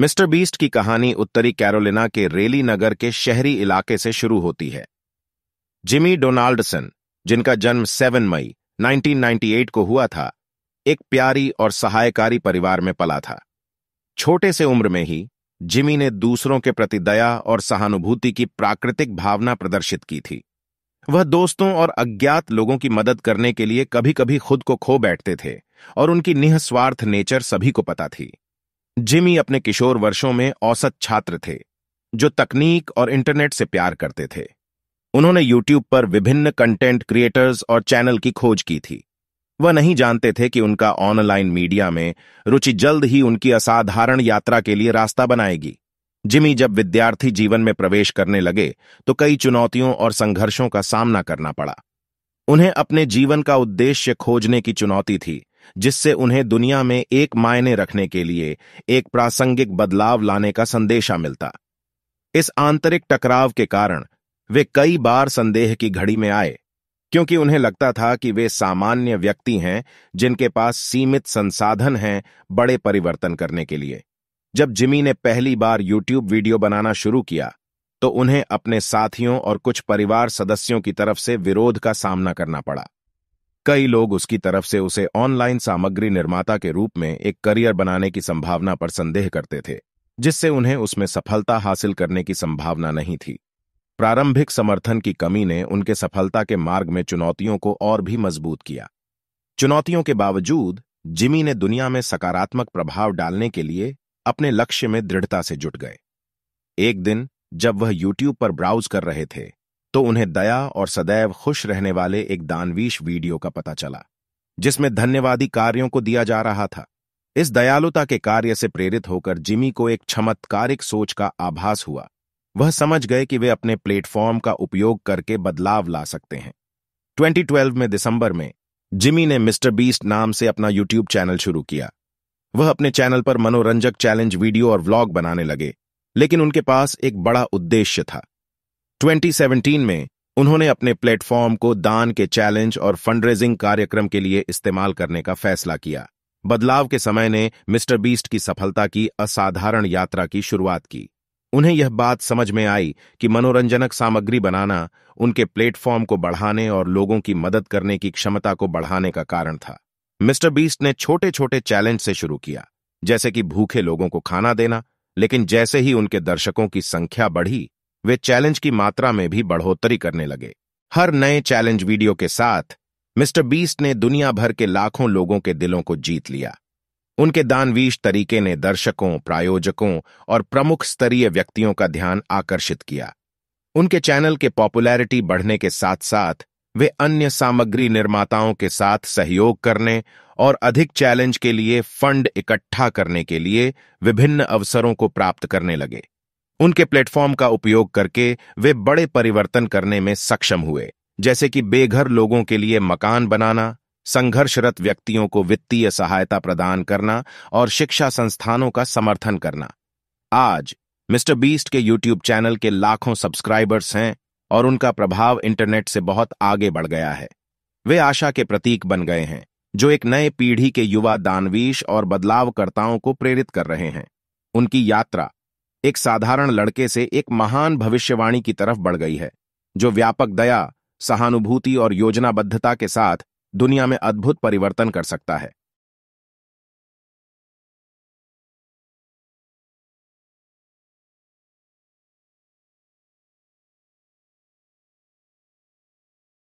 mister beast की कहानी उत्तरी कैरोलिना के रेली नगर के शहरी इलाके से शुरू होती है जिमी डोनाल्डसन जिनका जन्म 7 मई 1998 को हुआ था एक प्यारी और सहायकारी परिवार में पला था छोटे से उम्र में ही जिमी ने दूसरों के प्रति दया और सहानुभूति की प्राकृतिक भावना प्रदर्शित की थी वह दोस्तों और अज्ञात लोगों की मदद करने के लिए कभी कभी खुद को खो बैठते थे और उनकी निःस्वार्थ नेचर सभी को पता थी जिमी अपने किशोर वर्षों में औसत छात्र थे जो तकनीक और इंटरनेट से प्यार करते थे उन्होंने यूट्यूब पर विभिन्न कंटेंट क्रिएटर्स और चैनल की खोज की थी वह नहीं जानते थे कि उनका ऑनलाइन मीडिया में रुचि जल्द ही उनकी असाधारण यात्रा के लिए रास्ता बनाएगी जिमी जब विद्यार्थी जीवन में प्रवेश करने लगे तो कई चुनौतियों और संघर्षों का सामना करना पड़ा उन्हें अपने जीवन का उद्देश्य खोजने की चुनौती थी जिससे उन्हें दुनिया में एक मायने रखने के लिए एक प्रासंगिक बदलाव लाने का संदेशा मिलता इस आंतरिक टकराव के कारण वे कई बार संदेह की घड़ी में आए क्योंकि उन्हें लगता था कि वे सामान्य व्यक्ति हैं जिनके पास सीमित संसाधन हैं बड़े परिवर्तन करने के लिए जब जिमी ने पहली बार यूट्यूब वीडियो बनाना शुरू किया तो उन्हें अपने साथियों और कुछ परिवार सदस्यों की तरफ से विरोध का सामना करना पड़ा कई लोग उसकी तरफ से उसे ऑनलाइन सामग्री निर्माता के रूप में एक करियर बनाने की संभावना पर संदेह करते थे जिससे उन्हें उसमें सफलता हासिल करने की संभावना नहीं थी प्रारंभिक समर्थन की कमी ने उनके सफलता के मार्ग में चुनौतियों को और भी मजबूत किया चुनौतियों के बावजूद जिमी ने दुनिया में सकारात्मक प्रभाव डालने के लिए अपने लक्ष्य में दृढ़ता से जुट गए एक दिन जब वह यूट्यूब पर ब्राउज कर रहे थे तो उन्हें दया और सदैव खुश रहने वाले एक दानवीश वीडियो का पता चला जिसमें धन्यवादी कार्यों को दिया जा रहा था इस दयालुता के कार्य से प्रेरित होकर जिमी को एक चमत्कारिक सोच का आभास हुआ वह समझ गए कि वे अपने प्लेटफॉर्म का उपयोग करके बदलाव ला सकते हैं 2012 में दिसंबर में जिमी ने मिस्टर बीस्ट नाम से अपना यूट्यूब चैनल शुरू किया वह अपने चैनल पर मनोरंजक चैलेंज वीडियो और व्लॉग बनाने लगे लेकिन उनके पास एक बड़ा उद्देश्य था 2017 में उन्होंने अपने प्लेटफॉर्म को दान के चैलेंज और फंडरेजिंग कार्यक्रम के लिए इस्तेमाल करने का फैसला किया बदलाव के समय ने मिस्टर बीस्ट की सफलता की असाधारण यात्रा की शुरुआत की उन्हें यह बात समझ में आई कि मनोरंजनक सामग्री बनाना उनके प्लेटफॉर्म को बढ़ाने और लोगों की मदद करने की क्षमता को बढ़ाने का कारण था मिस्टर बीस्ट ने छोटे छोटे चैलेंज से शुरू किया जैसे कि भूखे लोगों को खाना देना लेकिन जैसे ही उनके दर्शकों की संख्या बढ़ी वे चैलेंज की मात्रा में भी बढ़ोतरी करने लगे हर नए चैलेंज वीडियो के साथ मिस्टर बीस्ट ने दुनिया भर के लाखों लोगों के दिलों को जीत लिया उनके दानवीश तरीके ने दर्शकों प्रायोजकों और प्रमुख स्तरीय व्यक्तियों का ध्यान आकर्षित किया उनके चैनल के पॉपुलैरिटी बढ़ने के साथ साथ वे अन्य सामग्री निर्माताओं के साथ सहयोग करने और अधिक चैलेंज के लिए फंड इकट्ठा करने के लिए विभिन्न अवसरों को प्राप्त करने लगे उनके प्लेटफॉर्म का उपयोग करके वे बड़े परिवर्तन करने में सक्षम हुए जैसे कि बेघर लोगों के लिए मकान बनाना संघर्षरत व्यक्तियों को वित्तीय सहायता प्रदान करना और शिक्षा संस्थानों का समर्थन करना आज मिस्टर बीस्ट के यूट्यूब चैनल के लाखों सब्सक्राइबर्स हैं और उनका प्रभाव इंटरनेट से बहुत आगे बढ़ गया है वे आशा के प्रतीक बन गए हैं जो एक नए पीढ़ी के युवा दानवीश और बदलावकर्ताओं को प्रेरित कर रहे हैं उनकी यात्रा एक साधारण लड़के से एक महान भविष्यवाणी की तरफ बढ़ गई है जो व्यापक दया सहानुभूति और योजनाबद्धता के साथ दुनिया में अद्भुत परिवर्तन कर सकता है